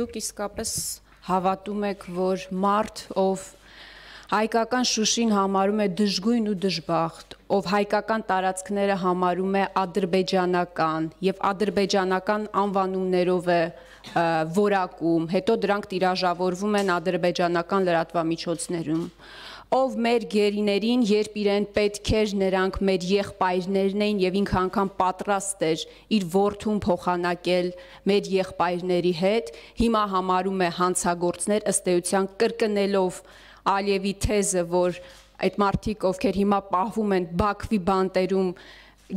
Դուք իսկապես հավատում եք, որ մարդ, ով հայկական շուշին համարում է դժգույն ու դժբախտ, ով հայկական տարածքները համարում է ադրբեջանական եւ ադրբեջանական անվանումներով է որակում, հետո դրանք տիրաժավորվում են ադրբեջանական լրատվամիջոցներում ով մեր գերիներին, երբ իրեն պետք էր նրանք մեր եղբայրներն էին եւ ինքը անգամ պատրաստ էր իր ворթուն փոխանակել մեր եղբայրների հետ, հիմա համարում է հանցագործներ ըստ էության կրկնելով Ալիևի թեզը, որ այդ մարդիկ, ովքեր հիմա պահվում են Բաքվի բանտերում,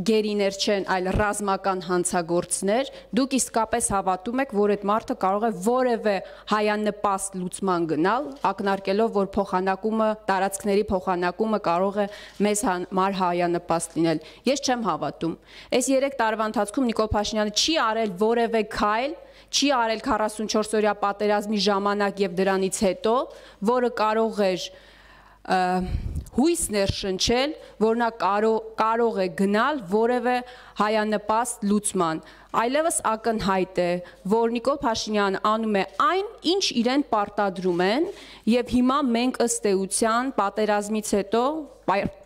գերիներ չեն, այլ ռազմական հանցագործներ, դուք իսկապես հավատում եք, որ այդ մարդը կարող է որևէ հայանպաստ լուծման գնալ, ակնարկելով, որ փոխանակումը, տարածքների փոխանակումը կարող է մեզ համար հայանպաստ լինել։ Ես չեմ հավատում։ Այս 3 տարվա ընթացքում Նիկոլ Փաշինյանը չի արել որևէ քայլ, չի արել 44 օրյա պատերազմի ժամանակ եւ դրանից հետո, որը կարող էր հույս ներշնչել, որ նա կարո, կարող է գնալ որևէ հայանպաստ լուծման։ Այլևս ակնհայտ է, որ Նիկոլ Փաշինյանը անում է այն, ինչ իրեն պարտադրում են, եւ հիմա մենք ըստ էության պատերազմից հետո,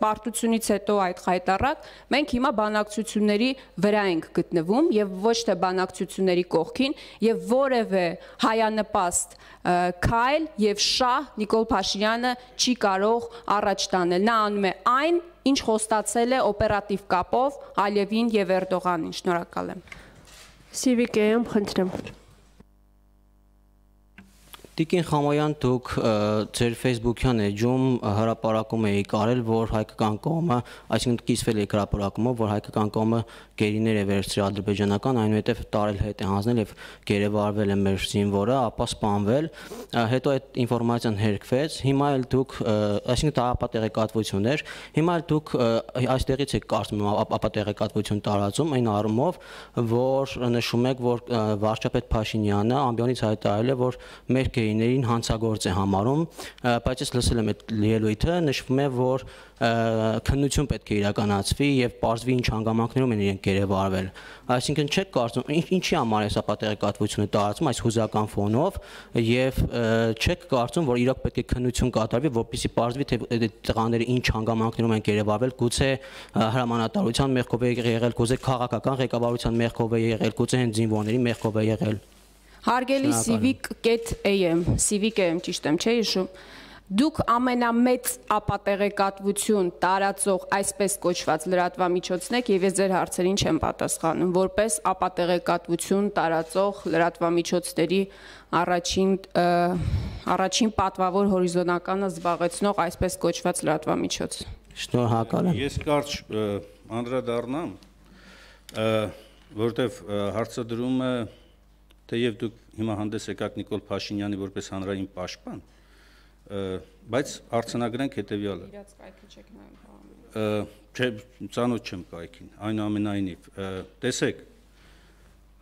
պարտությունից հետո այդ հայտարարակ, մենք հիմա բանակցությունների վրա ենք գտնվում եւ ոչ թե բանակցությունների կողքին եւ որևէ հայանպաստ քայլ եւ շահ Նիկոլ Փաշինյանը չի կարող առաջ տանել անել։ Նա անում է այն, ինչ խոստացել է օպերատիվ կապով Ալիևին եւ Էրդողանին։ Շնորհակալ եմ։ Սիվիկ եմ, խնդրեմ։ Տիկին Խամոյան, դուք ձեր Facebook-յան էջում հրապարակում եք արել, որ հայկական կողմը, այսինքն կիսվել եք հրապարակումով, որ հայկական կողմը գերիներ է վերցրել ադրբեջանական, այնուհետև տարել հետ է հանձնել եւ գերեվարվել է մեր զինվորը, ապա սպանվել, հետո այդ ինֆորմացիան հերկվեց։ Հիմա էլ դուք, այսինքն դա ապատեղեկատվություններ, հիմա էլ դուք այստեղից եք կարծում ապատեղեկատվություն տարածում այն առումով, որ նշում եք, որ վարչապետ Փաշինյանը ամբյոնից հայտարարել է, որ մեր հոկեիներին հանցագործ է համարում, բայց ես լսել եմ այդ ելույթը, նշվում է, որ քննություն պետք է իրականացվի եւ պարզվի ինչ հանգամանքներում են իրենք գերեվարվել։ Այսինքն չեք կարծում, ինչի համար է սա պատերեկատվությունը տարածում այս հուզական ֆոնով եւ չեք կարծում, որ իրոք պետք է քննություն կատարվի, որպեսզի պարզվի թե տղաները ինչ հանգամանքներում են գերեվարվել, գուցե հրամանատարության մեղքով է եղել, գուցե քաղաքական ղեկավարության մեղքով է եղել, գուցե հենց զինվորների մեղքով է եղել։ եղ Հարգելի civic.am, civic.am ճիշտ եմ, չէ՞ հիշում։ Դուք ամենամեծ ապատեղեկատվություն տարածող այսպես կոչված լրատվամիջոցն եք եւ ես ձեր հարցերին չեմ պատասխանում որպես ապատեղեկատվություն տարածող լրատվամիջոցների առաջին առաջին պատվավոր հորիզոնականը զբաղեցնող այսպես կոչված լրատվամիջոց։ Շնորհակալ եմ։ Ես կարճ անդրադառնամ որտեվ հարցը դրում է թեև դուք հիմա հանդես եկաք Նիկոլ Փաշինյանի որպես հանրային պաշտպան, բայց արցանագրենք հետեւյալը։ Իրաց կայքի չեք նայում։ հա, Չէ, ցանոթ չեմ կայքին, այնուամենայնիվ տեսեք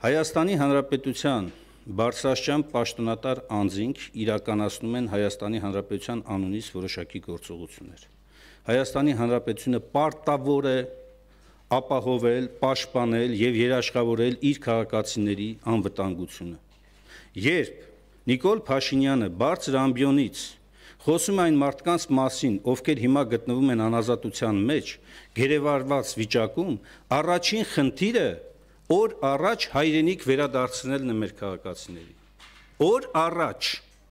Հայաստանի Հանրապետության Բարսաշյան պաշտոնատար անձինք իրականացնում են Հայաստանի Հանրապետության անունից որոշակի գործողություններ։ Հայաստանի Հանրապետությունը պարտավոր է ապահովել, պաշտպանել եւ երաշխավորել իր քաղաքացիների անվտանգությունը։ Երբ Նիկոլ Փաշինյանը բարձր ամբիոնից խոսում այն մարդկանց մասին, ովքեր հիմա գտնվում են անազատության մեջ, գերեվարված վիճակում, առաջին խնդիրը օր առաջ հայրենիք վերադարձնելն է մեր քաղաքացիների։ Օր առաջ